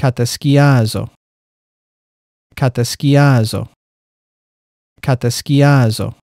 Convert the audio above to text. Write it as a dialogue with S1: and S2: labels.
S1: Cataschiazo. Cataschiazo. Cataschiazo.